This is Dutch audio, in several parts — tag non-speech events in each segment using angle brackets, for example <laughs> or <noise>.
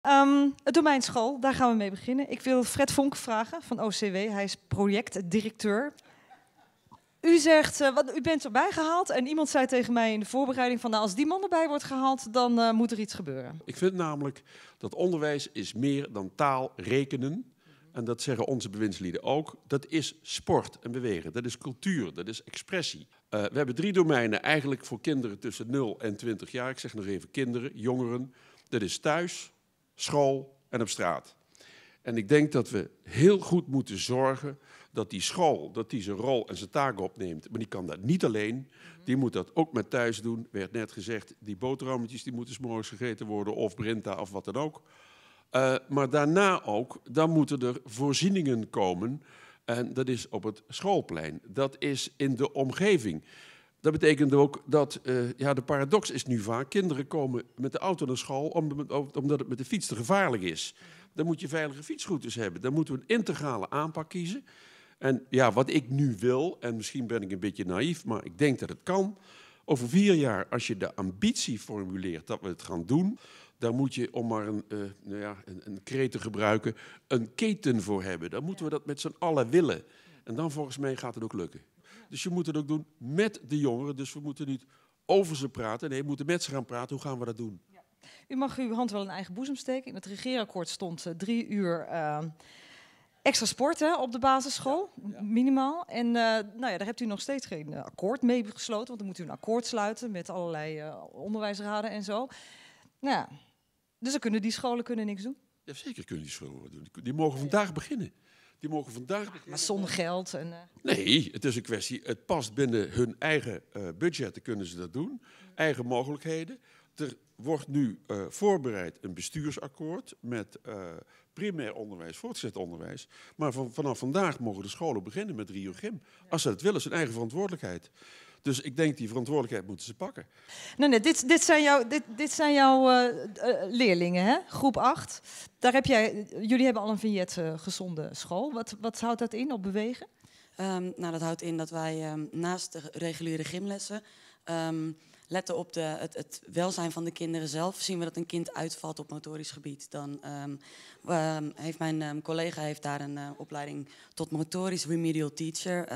Ehm, het domein school, daar gaan we mee beginnen. Ik wil Fred Vonk vragen van OCW. Hij is projectdirecteur. U zegt, eh, wat, u bent erbij gehaald en iemand zei tegen mij in de voorbereiding van... Nou, als die man erbij wordt gehaald, dan eh, moet er iets gebeuren. Ik vind namelijk dat onderwijs is meer dan taal, rekenen. En dat zeggen onze bewindslieden ook. Dat is sport en bewegen. Dat is cultuur. Dat is expressie. Eh, we hebben drie domeinen eigenlijk voor kinderen tussen 0 en 20 jaar. Ik zeg nog even kinderen, jongeren. Dat is thuis, school en op straat. En ik denk dat we heel goed moeten zorgen dat die school dat die zijn rol en zijn taken opneemt. Maar die kan dat niet alleen. Die moet dat ook met thuis doen. Werd net gezegd, die boterhammetjes die moeten morgens gegeten worden. Of brinta of wat dan ook. Eh, maar daarna ook, dan moeten er voorzieningen komen. En dat is op het schoolplein. Dat is in de omgeving. Dat betekent ook dat, eh, ja, de paradox is nu vaak, kinderen komen met de auto naar school omdat het met de fiets te gevaarlijk is. Dan moet je veilige fietsroutes hebben. Dan moeten we een integrale aanpak kiezen. En ja, wat ik nu wil, en misschien ben ik een beetje naïef, maar ik denk dat het kan. Over vier jaar, als je de ambitie formuleert dat we het gaan doen, dan moet je, om maar een, uh, nou ja, een, een kreet te gebruiken, een keten voor hebben. Dan moeten we dat met z'n allen willen. En dan volgens mij gaat het ook lukken. Dus je moet het ook doen met de jongeren. Dus we moeten niet over ze praten. Nee, we moeten met ze gaan praten. Hoe gaan we dat doen? Ja. U mag uw hand wel in eigen boezem steken. In het regeerakkoord stond eh, drie uur eh, extra sporten op de basisschool, minimaal. En eh, nou ja, daar hebt u nog steeds geen akkoord mee gesloten. Want dan moet u een akkoord sluiten met allerlei onderwijsraden en zo. Nou dus dan kunnen die scholen kunnen niks doen. Ja, zeker kunnen die scholen doen. Die mogen vandaag beginnen. Die mogen vandaag. Ah, maar zonder geld. En, eh, Nee, het is een kwestie. Het past binnen hun eigen uh, eh, budgetten, kunnen ze dat doen. Eigen mogelijkheden. Er wordt nu eh, voorbereid een bestuursakkoord met primair onderwijs, voortgezet onderwijs. Maar vanaf vandaag mogen de scholen beginnen met Rio Gym. Als ze dat willen, is hun eigen verantwoordelijkheid. Dus ik denk die verantwoordelijkheid moeten ze pakken. Nee, nee, dit, dit zijn jouw, dit, dit zijn jouw eh, eh, leerlingen, hè? groep 8. Daar heb jij, jullie hebben al een vignet eh, gezonde school. Wat, wat houdt dat in op bewegen? Ehm, nou, dat houdt in dat wij ehm, naast de reguliere gymlessen ehm, letten op de, het, het, welzijn van de kinderen zelf. Zien we dat een kind uitvalt op motorisch gebied, dan heeft mijn collega heeft daar een opleiding tot motorisch remedial teacher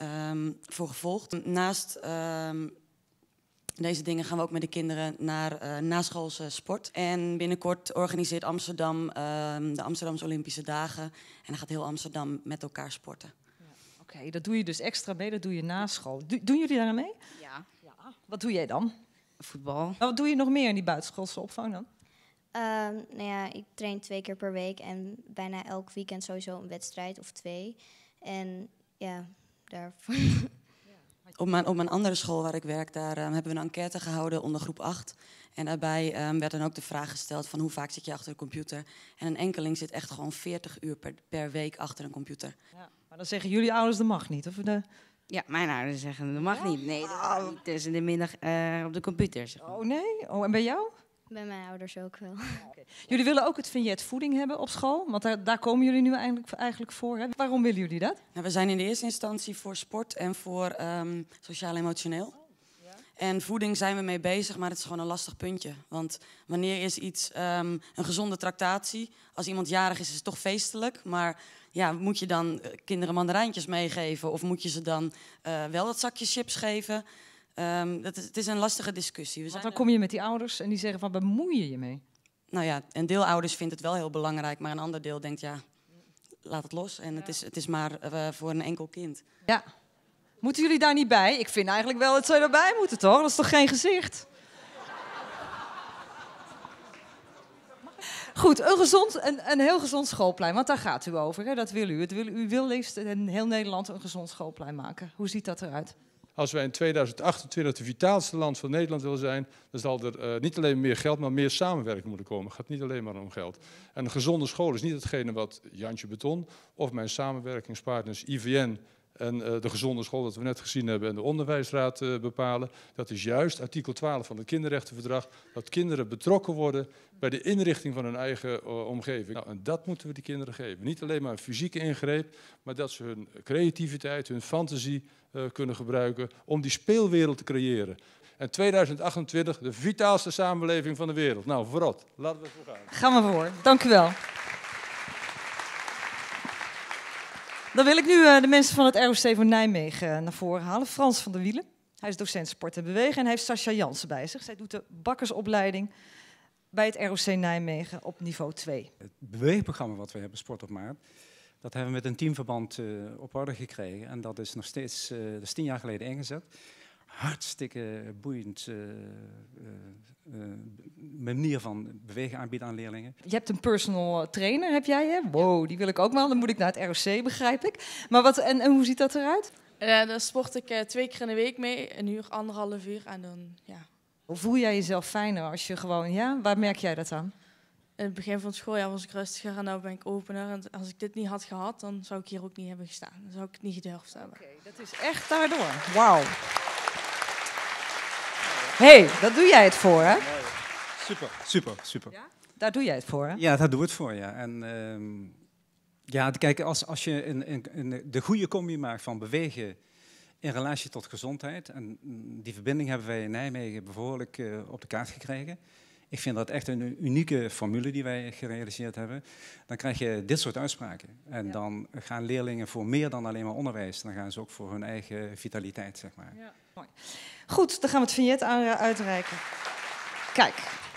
Ehm, voor gevolgd. Naast ehm, deze dingen gaan we ook met de kinderen naar eh, naschoolse sport. En binnenkort organiseert Amsterdam ehm, de Amsterdamse Olympische Dagen. En dan gaat heel Amsterdam met elkaar sporten. Ja. Oké, dat doe je dus extra mee, dat doe je na school. doen jullie daar nou mee? Ja. ja. Wat doe jij dan? Voetbal. wat doe je nog meer in die buitenschoolse opvang dan? Um, nou ja, ik train twee keer per week en bijna elk weekend sowieso een wedstrijd of twee. En ja, <laughs> Op mijn, op mijn andere school waar ik werk, daar ehm, hebben we een enquête gehouden onder groep 8. En daarbij ehm, werd dan ook de vraag gesteld van hoe vaak zit je achter de computer. En een enkeling zit echt gewoon 40 uur per, per week achter een computer. Ja, maar dan zeggen jullie ouders dat mag niet? Of de... Ja, mijn ouders zeggen dat mag niet. Nee, dat mag niet. in de middag eh, op de computer. Zeg maar. Oh nee? Oh, en bij jou? Bij mijn ouders ook wel. <laughs> Jullie willen ook het vignet voeding hebben op school, want daar, daar komen jullie nu eigenlijk, eigenlijk voor. Hè? Waarom willen jullie dat? Nou, we zijn in de eerste instantie voor sport en voor ehm, sociaal-emotioneel. Oh, ja. En voeding zijn we mee bezig, maar het is gewoon een lastig puntje. Want wanneer is iets ehm, een gezonde tractatie? Als iemand jarig is, is het toch feestelijk. Maar ja, moet je dan eh, kinderen mandarijntjes meegeven? Of moet je ze dan eh, wel dat zakje chips geven? Ehm, dat is, het is een lastige discussie. We Want dan kom je met die ouders en die zeggen van bemoei je je mee? Nou ja, een deel ouders vindt het wel heel belangrijk, maar een ander deel denkt ja, laat het los. En het, is, het is maar eh, voor een enkel kind. Ja. Moeten jullie daar niet bij? Ik vind eigenlijk wel dat ze erbij moeten, toch? Dat is toch geen gezicht? Goed, een, gezond, een, een heel gezond schoolplein, want daar gaat u over. Hè? Dat wil u. Het wil, u wil liefst in heel Nederland een gezond schoolplein maken. Hoe ziet dat eruit? Als wij in 2028 het vitaalste land van Nederland willen zijn, dan zal er eh, niet alleen meer geld, maar meer samenwerking moeten komen. Het gaat niet alleen maar om geld. En een gezonde school is niet hetgene wat Jantje Beton of mijn samenwerkingspartners IVN en eh, de gezonde school, dat we net gezien hebben, en de onderwijsraad eh, bepalen. Dat is juist artikel 12 van het kinderrechtenverdrag, dat kinderen betrokken worden bij de inrichting van hun eigen eh, omgeving. Nou, en dat moeten we die kinderen geven. Niet alleen maar een fysieke ingreep, maar dat ze hun creativiteit, hun fantasie kunnen gebruiken om die speelwereld te creëren. En 2028 de vitaalste samenleving van de wereld. Nou, voorop. Laten we ervoor gaan. Gaan we voor. Dank u wel. Dan wil ik nu eh, de mensen van het ROC van Nijmegen eh, naar voren halen. Frans van der Wielen. Hij is docent sport en bewegen en heeft Sascha Jansen bij zich. Zij doet de bakkersopleiding bij het ROC Nijmegen op niveau 2. Het beweegprogramma wat we hebben, Sport op Maart. dat hebben we met een teamverband eh, op orde gekregen. En dat is nog steeds, dat is tien jaar geleden ingezet hartstikke boeiend eh, eh, eh, manier van bewegen aanbieden aan leerlingen. Je hebt een personal trainer, heb jij hè? Wow, die wil ik ook wel. Dan moet ik naar het ROC, begrijp ik. Maar wat, en, en hoe ziet dat eruit? Dan daar sport ik twee keer in de week mee, een uur, anderhalf uur. En dan, ja. Hoe voel jij jezelf fijner als je gewoon, ja? Waar merk jij dat aan? In het begin van het schooljaar was ik rustiger en nu ben ik opener. En als ik dit niet had gehad, dan zou ik hier ook niet hebben gestaan. Dan zou ik niet gedurfd hebben. Oké, dat is echt daardoor. Wauw hey, daar doe jij het voor, hè? Super, super, super. Ja? Daar doe jij het voor, hè? Ja, daar doe het voor, ja. En ehm, ja, kijk, als, als je een, een, een, de goede combi maakt van bewegen in relatie tot gezondheid. En die verbinding hebben wij in Nijmegen behoorlijk eh, op de kaart gekregen. Ik vind dat echt een unieke formule die wij gerealiseerd hebben. Dan krijg je dit soort uitspraken. En dan gaan leerlingen voor meer dan alleen maar onderwijs. Dan gaan ze ook voor hun eigen vitaliteit, zeg maar. Ja. Goed, dan gaan we het vignet uitreiken. Kijk.